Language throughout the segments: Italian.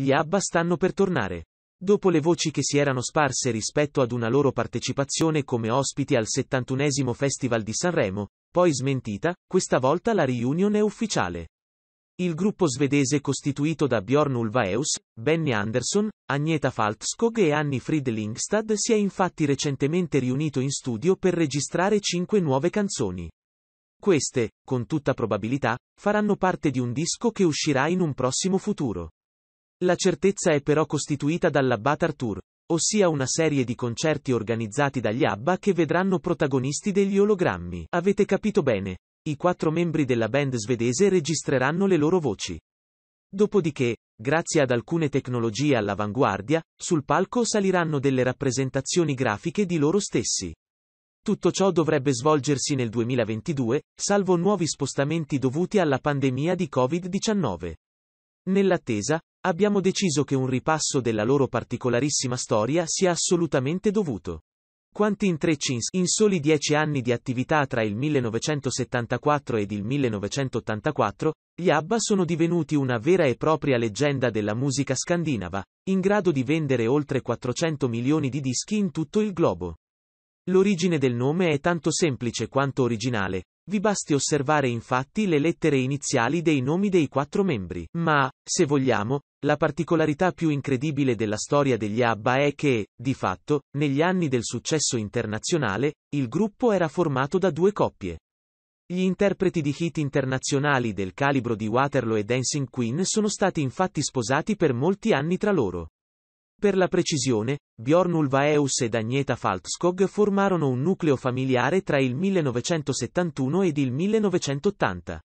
Gli Abba stanno per tornare. Dopo le voci che si erano sparse rispetto ad una loro partecipazione come ospiti al 71 Festival di Sanremo, poi smentita, questa volta la reunion è ufficiale. Il gruppo svedese costituito da Bjorn Ulvaeus, Benny Anderson, Agneta Faltskog e Anni Frid Lingstad si è infatti recentemente riunito in studio per registrare cinque nuove canzoni. Queste, con tutta probabilità, faranno parte di un disco che uscirà in un prossimo futuro. La certezza è però costituita dall'Abbatar Tour, ossia una serie di concerti organizzati dagli Abba che vedranno protagonisti degli ologrammi. Avete capito bene? I quattro membri della band svedese registreranno le loro voci. Dopodiché, grazie ad alcune tecnologie all'avanguardia, sul palco saliranno delle rappresentazioni grafiche di loro stessi. Tutto ciò dovrebbe svolgersi nel 2022, salvo nuovi spostamenti dovuti alla pandemia di Covid-19. Nell'attesa, Abbiamo deciso che un ripasso della loro particolarissima storia sia assolutamente dovuto. Quanti intrecci in, soli dieci anni di attività tra il 1974 ed il 1984, gli ABBA sono divenuti una vera e propria leggenda della musica scandinava, in grado di vendere oltre 400 milioni di dischi in tutto il globo. L'origine del nome è tanto semplice quanto originale. Vi basti osservare infatti le lettere iniziali dei nomi dei quattro membri. Ma, se vogliamo, la particolarità più incredibile della storia degli ABBA è che, di fatto, negli anni del successo internazionale, il gruppo era formato da due coppie. Gli interpreti di hit internazionali del calibro di Waterloo e Dancing Queen sono stati infatti sposati per molti anni tra loro. Per la precisione, Bjorn Ulvaeus ed Agneta Faltskog formarono un nucleo familiare tra il 1971 ed il 1980.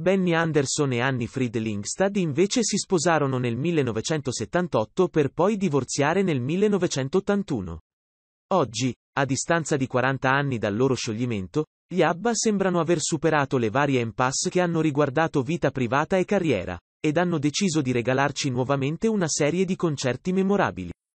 Benny Anderson e Annie Fried Lingstad invece si sposarono nel 1978 per poi divorziare nel 1981. Oggi, a distanza di 40 anni dal loro scioglimento, gli ABBA sembrano aver superato le varie impasse che hanno riguardato vita privata e carriera, ed hanno deciso di regalarci nuovamente una serie di concerti memorabili.